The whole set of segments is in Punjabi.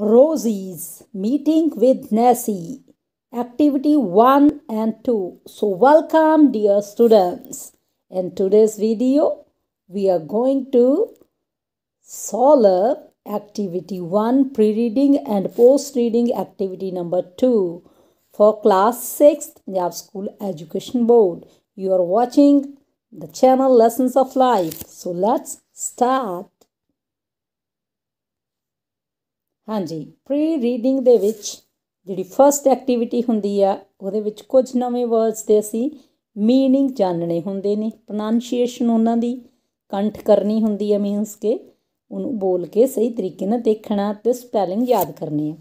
Rosie's Meeting with Nancy, Activity 1 and 2. So, welcome dear students. In today's video, we are going to solve Activity 1 pre reading and post reading activity number 2 for class 6th Punjab School Education Board. You are watching the channel Lessons of Life. So, let's start. ਹਾਂਜੀ ਪ੍ਰੀ ਰੀਡਿੰਗ ਦੇ ਵਿੱਚ ਜਿਹੜੀ ਫਰਸਟ ਐਕਟੀਵਿਟੀ ਹੁੰਦੀ ਆ ਉਹਦੇ ਵਿੱਚ ਕੁਝ ਨਵੇਂ ਵਰਡਸ ਦੇ ਅਸੀਂ ਮੀਨਿੰਗ ਜਾਣਨੇ ਹੁੰਦੇ ਨੇ ਪ੍ਰੋਨਾਂਸੀਏਸ਼ਨ ਉਹਨਾਂ ਦੀ ਕੰਠ ਕਰਨੀ ਹੁੰਦੀ ਹੈ ਮੀਨਸ ਕਿ ਉਹਨੂੰ ਬੋਲ ਕੇ ਸਹੀ ਤਰੀਕੇ ਨਾਲ ਦੇਖਣਾ ਤੇ ਸਪੈਲਿੰਗ ਯਾਦ ਕਰਨੀ ਹੈ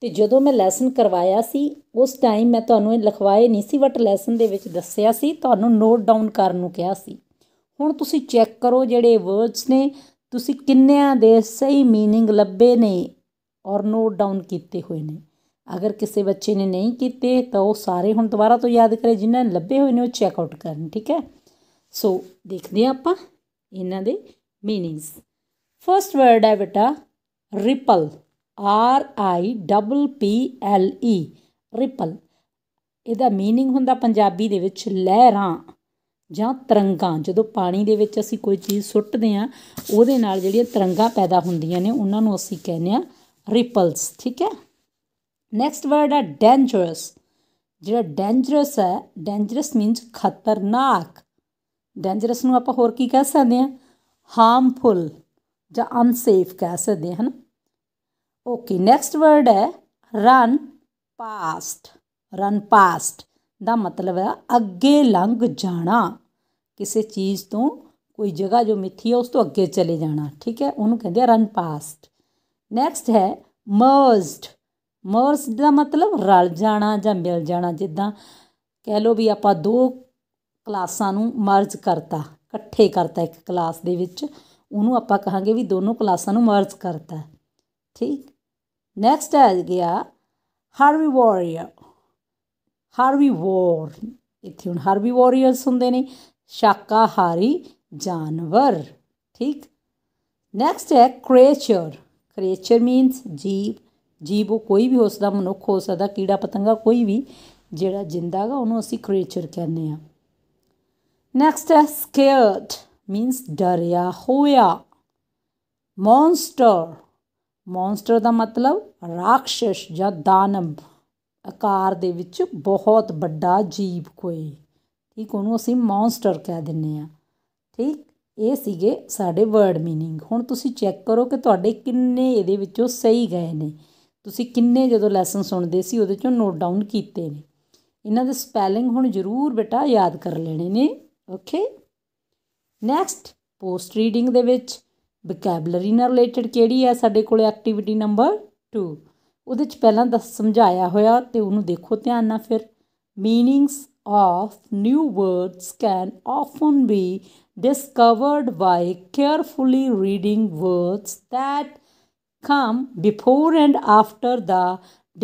ਤੇ ਜਦੋਂ ਮੈਂ ਲੈਸਨ ਕਰਵਾਇਆ ਸੀ ਉਸ ਟਾਈਮ ਮੈਂ ਤੁਹਾਨੂੰ ਇਹ ਲਿਖਵਾਏ ਨਹੀਂ ਸੀ ਬਟ ਲੈਸਨ ਦੇ ਵਿੱਚ ਦੱਸਿਆ ਸੀ ਤੁਹਾਨੂੰ ਨੋਟ ਡਾਊਨ ਕਰਨ ਨੂੰ ਕਿਹਾ ਸੀ ਹੁਣ ਤੁਸੀਂ ਚੈੱਕ ਕਰੋ ਜਿਹੜੇ ਵਰਡਸ ਨੇ ਤੁਸੀਂ ਕਿੰਨਿਆਂ ਦੇ ਸਹੀ ਮੀਨਿੰਗ ਲੱਭੇ ਨੇ ਔਰ ਨੋਟ ਡਾਊਨ ਕੀਤੇ ਹੋਏ ਨੇ ਅਗਰ ਕਿਸੇ ਬੱਚੇ ਨੇ ਨਹੀਂ ਕੀਤੇ ਤਾਂ ਉਹ ਸਾਰੇ ਹੁਣ ਦੁਬਾਰਾ ਤੋਂ ਯਾਦ ਕਰੇ ਜਿਨ੍ਹਾਂ ਨੇ ਲੱਭੇ ਹੋਏ ਨੇ ਉਹ ਚੈੱਕ ਆਊਟ ਕਰਨ ਠੀਕ ਹੈ ਸੋ ਦੇਖਦੇ ਆ ਆਪਾਂ ਇਹਨਾਂ ਦੇ ਮੀਨਿੰਗਸ ਫਰਸਟ ਵਰਡ ਹੈ ਬੇਟਾ ripple R I double P L E ripple ਇਹਦਾ ਮੀਨਿੰਗ ਹੁੰਦਾ ਪੰਜਾਬੀ ਦੇ ਵਿੱਚ ਲਹਿਰਾਂ ਜਾਂ ਤਰੰਗਾਂ ਜਦੋਂ ਪਾਣੀ ਦੇ ਵਿੱਚ ਅਸੀਂ ਕੋਈ ਚੀਜ਼ ਸੁੱਟਦੇ ਆ ਉਹਦੇ ਨਾਲ ਜਿਹੜੀਆਂ ਤਰੰਗਾਂ ਪੈਦਾ ਹੁੰਦੀਆਂ ਨੇ ਉਹਨਾਂ ਨੂੰ ਅਸੀਂ ਕਹਿੰਦੇ ਆ ਰਿਪਲਸ ਠੀਕ ਹੈ ਨੈਕਸਟ ਵਰਡ ਹੈ ਡੇਂਜਰਸ ਜਿਹੜਾ ਡੇਂਜਰਸ ਹੈ ਡੇਂਜਰਸ ਮੀਨਸ ਖਤਰਨਾਕ ਡੇਂਜਰਸ ਨੂੰ ਆਪਾਂ ਹੋਰ ਕੀ ਕਹਿ ਸਕਦੇ ਹਾਂ ਹਾਰਮਫੁਲ ਜਾਂ ਅਨਸੇਫ ਕਹਿ ਸਕਦੇ ਹਨ ਓਕੇ ਨੈਕਸਟ ਵਰਡ ਹੈ ਰਨ ਪਾਸਟ ਰਨ ਪਾਸਟ ਦਾ ਮਤਲਬ ਹੈ ਅੱਗੇ ਲੰਘ ਜਾਣਾ ਕਿਸੇ ਚੀਜ਼ ਤੋਂ ਕੋਈ ਜਗ੍ਹਾ ਜੋ ਮਿੱਥੀ ਹੈ ਉਸ ਤੋਂ ਅੱਗੇ ਚਲੇ ਜਾਣਾ ਠੀਕ ਹੈ ਉਹਨੂੰ ਕਹਿੰਦੇ ਆ ਰਨ ਪਾਸਟ ਨੈਕਸਟ ਹੈ ਮਰਜਡ ਮਰਜ ਦਾ ਮਤਲਬ ਰਲ ਜਾਣਾ ਜਾਂ ਮਿਲ ਜਾਣਾ ਜਿੱਦਾਂ ਕਹਿ ਲਓ ਵੀ ਆਪਾਂ ਦੋ ਕਲਾਸਾਂ ਨੂੰ ਮਰਜ ਕਰਤਾ ਇਕੱਠੇ ਕਰਤਾ ਇੱਕ ਕਲਾਸ ਦੇ ਵਿੱਚ ਉਹਨੂੰ ਆਪਾਂ ਕਹਾਂਗੇ ਵੀ ਦੋਨੋਂ ਕਲਾਸਾਂ ਨੂੰ ਮਰਜ ਕਰਤਾ ਠੀਕ ਨੈਕਸਟ ਆ ਗਿਆ ਹਾਰਵੀ ਵਾਰੀਅਰ ਹਾਰਵੀ ਵਾਰ ਇੱਥੇ ਹੁਣ ਹਾਰਵੀ ਵਾਰੀਅਰਸ ਹੁੰਦੇ ਨੇ ਸ਼ਾਕਾਹਾਰੀ ਜਾਨਵਰ ਠੀਕ ਨੈਕਸਟ ਹੈ ਕ੍ਰੀਚਰ ਕ੍ਰੀਏਚਰ ਮੀਨਸ ਜੀਵ ਜੀਵ ਉਹ ਕੋਈ ਵੀ ਹੋ ਸਕਦਾ ਮਨੁੱਖ ਹੋ ਸਕਦਾ ਕੀੜਾ ਪਤੰਗਾ ਕੋਈ ਵੀ ਜਿਹੜਾ ਜਿੰਦਾ ਹੈਗਾ ਉਹਨੂੰ ਅਸੀਂ ਕ੍ਰੀਏਚਰ ਕਹਿੰਦੇ ਆ ਨੈਕਸਟ ਹੈ ਸਕੇਅਰਡ ਮੀਨਸ ਡਰਿਆ ਹੋਇਆ ਮੌਨਸਟਰ ਮੌਨਸਟਰ ਦਾ ਮਤਲਬ ਰਾਖਸ਼ ਜਾਂ ਦਾਨਵ ਆਕਾਰ ਦੇ ਵਿੱਚ ਬਹੁਤ ਵੱਡਾ ਜੀਵ ਕੋਈ ਠੀਕ ਉਹਨੂੰ ਅਸੀਂ ਮੌਨਸਟਰ ਕਹਿ ਦਿੰਨੇ ਆ ਠੀਕ ਇਹ ਸੀਗੇ ਸਾਡੇ ਵਰਡ मीनिंग ਹੁਣ ਤੁਸੀਂ ਚੈੱਕ ਕਰੋ ਕਿ ਤੁਹਾਡੇ ਕਿੰਨੇ ਇਹਦੇ ਵਿੱਚੋਂ ਸਹੀ ਗਏ ਨੇ ਤੁਸੀਂ ਕਿੰਨੇ ਜਦੋਂ ਲੈਸਨ ਸੁਣਦੇ ਸੀ ਉਹਦੇ ਚੋਂ ਨੋਟ ਡਾਊਨ ਕੀਤੇ ਨੇ ਇਹਨਾਂ ਦੇ ਸਪੈਲਿੰਗ ਹੁਣ ਜ਼ਰੂਰ ਬੇਟਾ ਯਾਦ ਕਰ ਲੈਣੇ ਨੇ ਓਕੇ ਨੈਕਸਟ ਪੋਸਟ ਰੀਡਿੰਗ ਦੇ ਵਿੱਚ ਵੋਕੈਬਲਰੀ ਨਾਲ ਰਿਲੇਟਡ ਕਿਹੜੀ ਹੈ ਸਾਡੇ ਕੋਲੇ ਐਕਟੀਵਿਟੀ ਨੰਬਰ 2 ਉਹਦੇ ਚ ਪਹਿਲਾਂ ਦੱਸ ਸਮਝਾਇਆ ਹੋਇਆ ਤੇ ਉਹਨੂੰ ਦੇਖੋ ਧਿਆਨ ਨਾਲ ਫਿਰ meanings of new words can often be discovered by carefully reading words that come before and after the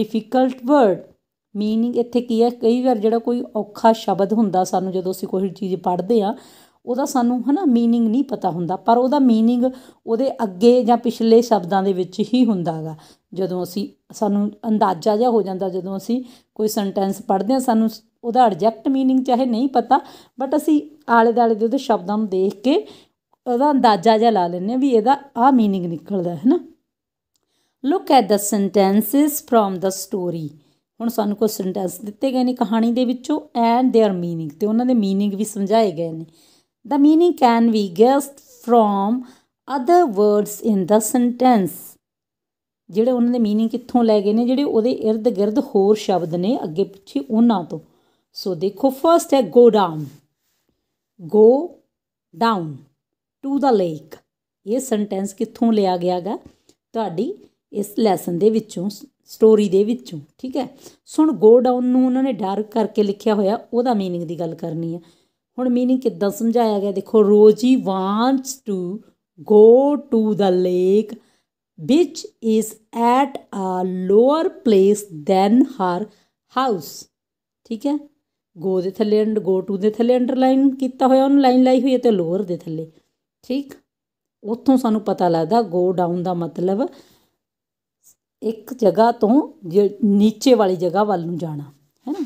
difficult word meaning ਇੱਥੇ ਕੀ ਹੈ ਕਈ ਵਾਰ ਜਿਹੜਾ ਕੋਈ ਔਖਾ ਸ਼ਬਦ ਹੁੰਦਾ ਸਾਨੂੰ ਜਦੋਂ ਅਸੀਂ ਕੋਈ ਚੀਜ਼ ਪੜ੍ਹਦੇ ਆ ਉਹਦਾ ਸਾਨੂੰ ਹਨਾ ਮੀਨਿੰਗ ਨਹੀਂ ਪਤਾ ਹੁੰਦਾ ਪਰ ਉਹਦਾ ਮੀਨਿੰਗ ਉਹਦੇ ਅੱਗੇ ਜਾਂ ਪਿਛਲੇ ਸ਼ਬਦਾਂ ਦੇ ਵਿੱਚ ਹੀ ਹੁੰਦਾਗਾ ਜਦੋਂ ਅਸੀਂ ਸਾਨੂੰ ਅੰਦਾਜ਼ਾ ਜਿਹਾ ਹੋ ਜਾਂਦਾ ਜਦੋਂ ਅਸੀਂ ਕੋਈ ਸੈਂਟੈਂਸ ਪੜ੍ਹਦੇ ਆ ਸਾਨੂੰ ਉਹਦਾ ਐਗਜੈਕਟ ਮੀਨਿੰਗ ਚਾਹੇ ਨਹੀਂ ਪਤਾ ਬਟ ਅਸੀਂ ਆਲੇ ਦਾਲੇ ਦੇ ਉਹਦੇ ਸ਼ਬਦਾਂ ਨੂੰ ਦੇਖ ਕੇ ਉਹਦਾ ਅੰਦਾਜ਼ਾ ਜਿਹਾ ਲਾ ਲੈਂਦੇ ਆ ਵੀ ਇਹਦਾ ਆ ਮੀਨਿੰਗ ਨਿਕਲਦਾ ਹੈ ਨਾ look at the sentences from the story ਹੁਣ ਸਾਨੂੰ ਕੁਝ ਸੈਂਟੈਂਸ ਦਿੱਤੇ ਗਏ ਨੇ ਕਹਾਣੀ ਦੇ ਵਿੱਚੋਂ ਐਂਡ देयर ਮੀਨਿੰਗ ਤੇ ਉਹਨਾਂ ਦੇ ਮੀਨਿੰਗ ਵੀ ਸਮਝਾਏ ਗਏ ਨੇ ਦਾ meaning can we guess from other words in the sentence ਜਿਹੜੇ ਉਹਨਾਂ ਦੇ ਮੀਨਿੰਗ ਕਿੱਥੋਂ ਲੈ ਗਏ ਨੇ ਜਿਹੜੇ ਉਹਦੇ ird-gird ਹੋਰ ਸ਼ਬਦ ਨੇ ਅੱਗੇ ਪਿੱਛੇ ਉਹਨਾਂ ਤੋਂ ਸੋ ਦੇਖੋ ਫਰਸਟ ਹੈ go down go down to the lake ਇਹ ਸੈਂਟੈਂਸ ਕਿੱਥੋਂ ਲਿਆ ਗਿਆਗਾ ਤੁਹਾਡੀ ਇਸ ਲੈਸਨ ਦੇ ਵਿੱਚੋਂ ਸਟੋਰੀ ਦੇ ਵਿੱਚੋਂ ਠੀਕ ਹੈ ਸੁਣ ਗੋ ਡਾਊਨ ਨੂੰ ਉਹਨਾਂ ਨੇ ਡਾਰਕ ਕਰਕੇ ਲਿਖਿਆ ਹੋਇਆ ਉਹਦਾ मीनिंग ਦੀ ਗੱਲ ਕਰਨੀ ਹੈ ਹੁਣ मीनिंग ਕਿੱਦਾਂ ਸਮਝਾਇਆ ਗਿਆ ਦੇਖੋ Rosie wants to go to the lake which is at a lower place than her house ਠੀਕ ਹੈ ਗੋ ਦੇ ਥੱਲੇ ਅੰਡ ਗੋ ਟੂ ਦੇ ਥੱਲੇ ਅੰਡਰਲਾਈਨ ਕੀਤਾ ਹੋਇਆ ਉਹਨੂੰ ਲਾਈਨ ਲਾਈ ਹੋਈ ਹੈ ਤੇ ਲੋਅਰ ਦੇ ਥੱਲੇ ਠੀਕ ਉੱਥੋਂ ਸਾਨੂੰ ਪਤਾ ਲੱਗਦਾ ਗੋ ਡਾਊਨ ਦਾ ਮਤਲਬ ਇੱਕ ਜਗ੍ਹਾ ਤੋਂ ਨੀਚੇ ਵਾਲੀ ਜਗ੍ਹਾ ਵੱਲ ਨੂੰ ਜਾਣਾ ਹੈ ਨਾ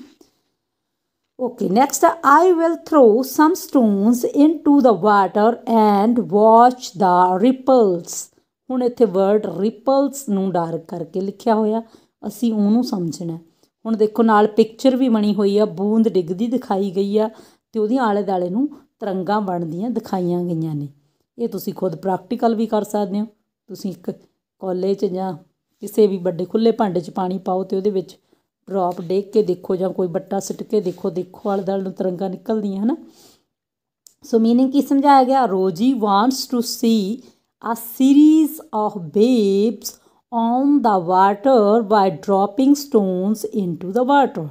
okay next I will throw some stones into the water and watch the ripples ਹੁਣ ਇੱਥੇ ਵਰਡ ਰਿਪਲਸ ਨੂੰ ਡਾਰਕ ਕਰਕੇ ਲਿਖਿਆ ਹੋਇਆ ਅਸੀਂ ਉਹਨੂੰ ਸਮਝਣਾ ਹੁਣ ਦੇਖੋ ਨਾਲ ਪਿਕਚਰ ਵੀ ਬਣੀ ਹੋਈ ਆ ਬੂੰਦ ਡਿੱਗਦੀ ਦਿਖਾਈ ਗਈ ਆ ਤੇ ਉਹਦੇ ਆਲੇ ਦਾਲੇ ਨੂੰ ਤਰੰਗਾਂ ਬਣਦੀਆਂ ਦਿਖਾਈਆਂ ਗਈਆਂ ਨੇ ਇਹ ਤੁਸੀਂ ਖੁਦ ਪ੍ਰੈਕਟੀਕਲ ਵੀ ਕਰ ਸਕਦੇ ਹੋ ਤੁਸੀਂ ਇੱਕ ਕੋਲੇ 'ਚ ਜਾਂ ਕਿਸੇ ਵੀ ਵੱਡੇ ਖੁੱਲੇ ਭਾਂਡੇ 'ਚ ਪਾਣੀ ਪਾਓ ਤੇ ਉਹਦੇ ਵਿੱਚ ਡ੍ਰੌਪ ਡੇਕ ਕੇ ਦੇਖੋ ਜਾਂ ਕੋਈ ਬੱਟਾ ਸਿੱਟ ਕੇ ਦੇਖੋ ਦੇਖੋ ਆਲੇ ਦਾਲੇ ਨੂੰ ਤਰੰਗਾਂ ਨਿਕਲਦੀਆਂ ਹਨਾ ਸੋ ਮੀਨਿੰਗ ਕੀ ਸਮਝਾਇਆ ਗਿਆ Rosie wants to see a series of bubbles on the water by dropping stones into the water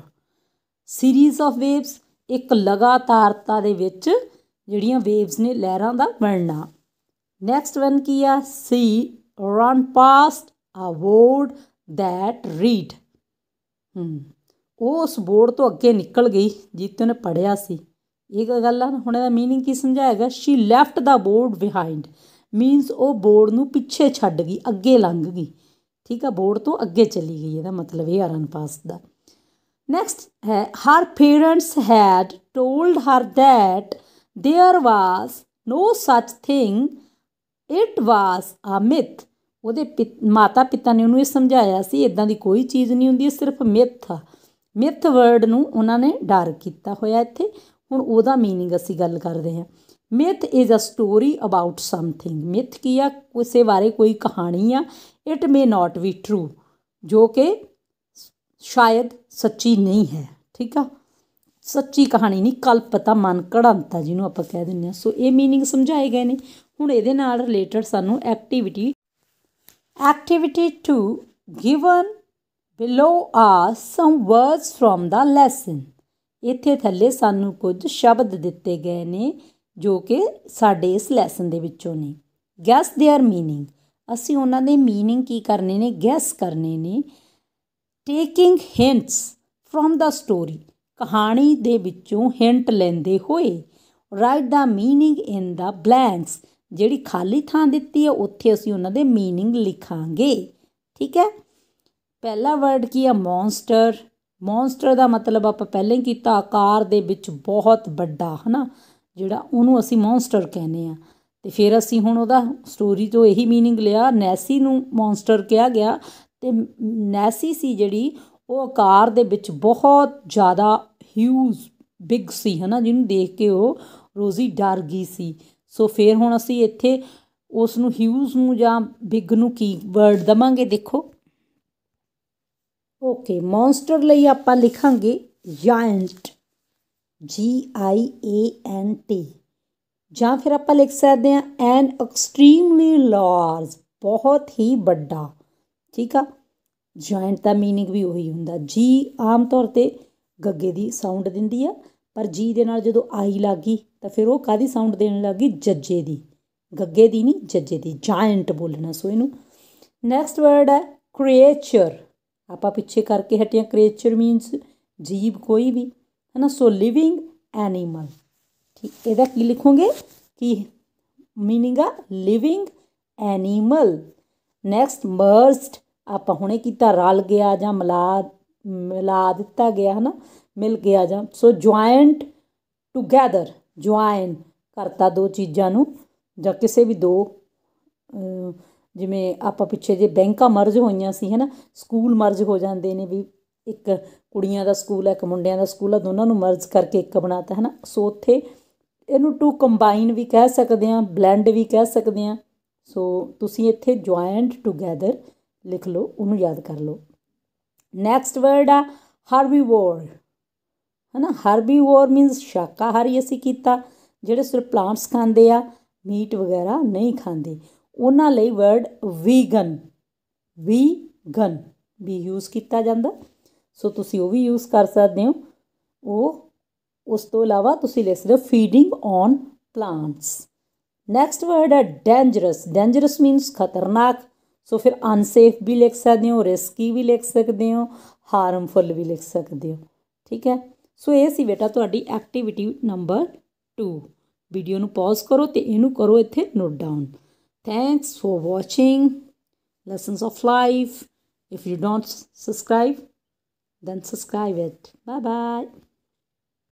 series of waves ਇੱਕ ਲਗਾਤਾਰਤਾ ਦੇ ਵਿੱਚ ਜਿਹੜੀਆਂ ਵੇਵਸ ਨੇ ਲਹਿਰਾਂ ਦਾ ਬਣਨਾ ਨੈਕਸਟ ਵਨ ਕੀ ਆ ਸੀ run past a board that read ਹੂੰ ਉਸ ਬੋਰਡ ਤੋਂ ਅੱਗੇ ਨਿਕਲ ਗਈ ਜਿੱਤੇ ਨੇ ਪੜਿਆ ਸੀ ਇਹ ਗੱਲ ਆ ਹੁਣ ਇਹਦਾ मीनिंग ਕੀ ਸਮਝਾਏਗਾ she left the board behind means ਉਹ ਬੋਰਡ ਨੂੰ ਪਿੱਛੇ ਛੱਡ ਗਈ ਅੱਗੇ ਲੰਘ ਗਈ ਠੀਕ ਆ ਬੋਰਡ ਤੋਂ ਅੱਗੇ ਚਲੀ ਗਈ ਇਹਦਾ ਮਤਲਬ ਇਹ ਪਾਸ ਦਾ ਨੈਕਸਟ ਹੈ her parents had told her that there was no such thing it was ਅ ਮਿਥ ਉਹਦੇ ਮਾਤਾ ਪਿਤਾ ਨੇ ਉਹਨੂੰ ਇਹ ਸਮਝਾਇਆ ਸੀ ਇਦਾਂ ਦੀ ਕੋਈ ਚੀਜ਼ ਨਹੀਂ ਹੁੰਦੀ ਸਿਰਫ ਮਿਥ ਮਿਥ ਵਰਡ ਨੂੰ ਉਹਨਾਂ ਨੇ ਡਰ ਕੀਤਾ ਹੋਇਆ ਇੱਥੇ ਹੁਣ ਉਹਦਾ मीनिंग ਅਸੀਂ ਗੱਲ ਕਰਦੇ ਹਾਂ myth is a story about something myth ਕੀ ਆ ਕਿਸੇ ਬਾਰੇ ਕੋਈ ਕਹਾਣੀ ਆ it may not be true ਜੋ ਕਿ ਸ਼ਾਇਦ ਸੱਚੀ ਨਹੀਂ ਹੈ ਠੀਕ ਆ ਸੱਚੀ ਕਹਾਣੀ ਨਹੀਂ ਕਲਪਤਾ ਮਨ ਘੜੰਤਾ ਜਿਹਨੂੰ ਆਪਾਂ ਕਹਿ ਦਿੰਦੇ ਆ ਸੋ ਇਹ मीनिंग ਸਮਝਾਏ ਗਏ ਨੇ ਹੁਣ ਇਹਦੇ ਨਾਲ ਰਿਲੇਟਡ ਸਾਨੂੰ activity activity 2 given below are some words from the lesson ਇੱਥੇ ਥੱਲੇ ਸਾਨੂੰ ਕੁਝ ਸ਼ਬਦ ਦਿੱਤੇ ਗਏ ਨੇ ਜੋ ਕਿ ਸਾਡੇ ਇਸ ਲੈਸਨ ਦੇ ਵਿੱਚੋਂ ਨੇ ਗੈਸ देयर मीनिंग ਅਸੀਂ ਉਹਨਾਂ ਦੇ मीनिंग ਕੀ ਕਰਨੇ ਨੇ ਗੈਸ ਕਰਨੇ ਨੇ taking hints from the story ਕਹਾਣੀ ਦੇ ਵਿੱਚੋਂ ਹਿੰਟ ਲੈਂਦੇ ਹੋਏ write the meaning in the blanks ਜਿਹੜੀ ਖਾਲੀ ਥਾਂ ਦਿੱਤੀ ਹੈ ਉੱਥੇ ਅਸੀਂ ਉਹਨਾਂ ਦੇ मीनिंग ਲਿਖਾਂਗੇ ਠੀਕ ਹੈ ਪਹਿਲਾ ਵਰਡ ਕੀ ਹੈ ਮੌਨਸਟਰ ਮੌਨਸਟਰ ਦਾ ਮਤਲਬ ਆਪਾਂ ਹੀ ਕੀਤਾ ਆਕਾਰ ਦੇ ਵਿੱਚ ਬਹੁਤ ਵੱਡਾ ਹਨਾ ਜਿਹੜਾ ਉਹਨੂੰ ਅਸੀਂ ਮੌਨਸਟਰ ਕਹਿੰਦੇ ਆ ਤੇ ਫਿਰ ਅਸੀਂ ਹੁਣ ਉਹਦਾ ਸਟੋਰੀ ਤੋਂ ਇਹੀ मीनिंग ਲਿਆ ਨੈਸੀ ਨੂੰ ਮੌਨਸਟਰ ਕਿਹਾ ਗਿਆ ਤੇ ਨੈਸੀ ਸੀ ਜਿਹੜੀ ਉਹ ਆਕਾਰ ਦੇ ਵਿੱਚ ਬਹੁਤ ਜ਼ਿਆਦਾ ਹਿਊਜ ਬਿਗ ਸੀ ਹਨਾ ਜਿਹਨੂੰ ਦੇਖ ਕੇ ਉਹ ਰੋਜ਼ੀ ਡਰ ਗਈ ਸੀ ਸੋ ਫਿਰ ਹੁਣ ਅਸੀਂ ਇੱਥੇ ਉਸ ਨੂੰ ਹਿਊਜ ਨੂੰ ਜਾਂ ਬਿਗ ਨੂੰ ਕੀ ਵਰਡ ਦਵਾਂਗੇ ਦੇਖੋ ਓਕੇ ਮੌਨਸਟਰ ਲਈ ਆਪਾਂ ਲਿਖਾਂਗੇ ਜਾਇੰਟ ਜੀ ਆਈ ਏ ਐਨ ਟੀ ਜਾਂ ਫਿਰ ਆਪਾਂ ਲਿਖ ਸਕਦੇ ਹਾਂ ਐਨ ਐਕਸਟ੍ਰੀਮਲੀ ਲਾਰਜ ਬਹੁਤ ਹੀ ਵੱਡਾ ਠੀਕ ਆ ਜੁਆਇੰਟ ਦਾ मीनिंग ਵੀ ਉਹੀ ਹੁੰਦਾ ਜੀ ਆਮ ਤੌਰ ਤੇ ਗੱਗੇ ਦੀ ਸਾਊਂਡ ਦਿੰਦੀ ਆ ਪਰ ਜੀ ਦੇ ਨਾਲ ਜਦੋਂ ਆਈ ਲੱਗੀ ਤਾਂ ਫਿਰ ਉਹ ਕਾਦੀ ਸਾਊਂਡ ਦੇਣ ਲੱਗੀ ਜੱਜੇ ਦੀ ਗੱਗੇ ਦੀ ਨਹੀਂ ਜੱਜੇ ਦੀ ਜਾਇੰਟ ਬੋਲਣਾ ਸੋ ਇਹਨੂੰ ਨੈਕਸਟ ਵਰਡ ਹੈ ਕ੍ਰੀਏਚਰ ਆਪਾਂ ਪਿੱਛੇ ਕਰਕੇ ਹਟਿਆ ਕ੍ਰੀਏਚਰ ਮੀਨਸ ਜੀਵ ਕੋਈ ਵੀ ਹੈ ਨਾ ਸੋ ਲਿਵਿੰਗ ਐਨੀਮਲ ਠੀਕ ਇਹਦਾ ਕੀ ਲਿਖੋਗੇ ਕੀ ਮੀਨਿੰਗ ਆ ਲਿਵਿੰਗ ਐਨੀਮਲ ਨੈਕਸਟ ਮਰਜਡ ਆਪਾਂ ਹੁਣੇ ਕੀਤਾ ਰਲ ਗਿਆ ਜਾਂ ਮਿਲਾ ਮਿਲਾ ਦਿੱਤਾ ਗਿਆ ਹੈ ਨਾ ਮਿਲ ਗਿਆ ਜਾਂ ਸੋ ਜੁਆਇੰਟ ਟੁਗੇਦਰ ਜੁਆਇਨ ਕਰਤਾ ਦੋ ਚੀਜ਼ਾਂ ਨੂੰ ਜਾਂ ਕਿਸੇ ਵੀ ਦੋ ਜਿਵੇਂ ਆਪਾਂ ਪਿੱਛੇ ਜੇ ਬੈਂਕਾਂ ਮਰਜ ਹੋਈਆਂ ਸੀ ਹੈ ਨਾ ਸਕੂਲ ਮਰਜ ਹੋ ਜਾਂਦੇ ਨੇ ਵੀ ਇੱਕ ਕੁੜੀਆਂ ਦਾ ਸਕੂਲ ਹੈ ਇੱਕ ਮੁੰਡਿਆਂ ਦਾ ਸਕੂਲ ਹੈ ਦੋਨਾਂ ਨੂੰ ਮਰਜ ਕਰਕੇ ਇੱਕ ਬਣਾਤਾ ਹੈ ਨਾ ਸੋ ਉੱਥੇ ਇਹਨੂੰ ਟੂ ਕੰਬਾਈਨ ਵੀ ਕਹਿ ਸਕਦੇ ਆ ਬਲੈਂਡ ਵੀ ਕਹਿ ਸਕਦੇ ਆ ਸੋ ਤੁਸੀਂ ਇੱਥੇ ਜੁਆਇੰਟ ਟੂਗੇਦਰ ਲਿਖ ਲਓ ਉਹਨੂੰ ਯਾਦ ਕਰ ਲਓ ਨੈਕਸਟ ਵਰਡ ਆ ਹਰਬੀਵੋਰ ਹੈ ਨਾ ਹਰਬੀਵੋਰ ਮੀਨਸ ਸ਼ਾਕਾਹਾਰੀ ਅਸੀਂ ਕੀਤਾ ਜਿਹੜੇ ਸਿਰ ਪਲਾਂਟਸ ਖਾਂਦੇ ਆ ਮੀਟ ਵਗੈਰਾ ਨਹੀਂ ਖਾਂਦੇ ਉਹਨਾਂ ਲਈ ਵਰਡ ਵੀਗਨ ਵੀਗਨ ਵੀ ਯੂਜ਼ ਕੀਤਾ ਜਾਂਦਾ ਸੋ ਤੁਸੀਂ ਉਹ ਵੀ ਯੂਜ਼ ਕਰ ਸਕਦੇ ਹੋ ਉਹ ਉਸ ਤੋਂ ਇਲਾਵਾ ਤੁਸੀਂ ਲੈ ਸਕਦੇ ਹੋ feeding on plants next word ਹੈ ਡੇਂਜਰਸ ਡੇਂਜਰਸ ਮੀਨਸ ਖਤਰਨਾਕ ਸੋ ਫਿਰ ਅਨਸੇਫ ਵੀ ਲਿਖ ਸਕਦੇ ਹੋ ਰਿਸਕੀ ਵੀ ਲਿਖ ਸਕਦੇ ਹੋ ਹਾਰਮਫੁਲ ਵੀ ਲਿਖ ਸਕਦੇ ਹੋ ਠੀਕ ਹੈ ਸੋ ਇਹ ਸੀ ਬੇਟਾ ਤੁਹਾਡੀ ਐਕਟੀਵਿਟੀ ਨੰਬਰ 2 ਵੀਡੀਓ ਨੂੰ ਪਾਜ਼ ਕਰੋ ਤੇ ਇਹਨੂੰ ਕਰੋ ਇੱਥੇ note down thanks for watching lessons of life if you don't subscribe then subscribe it. Bye bye.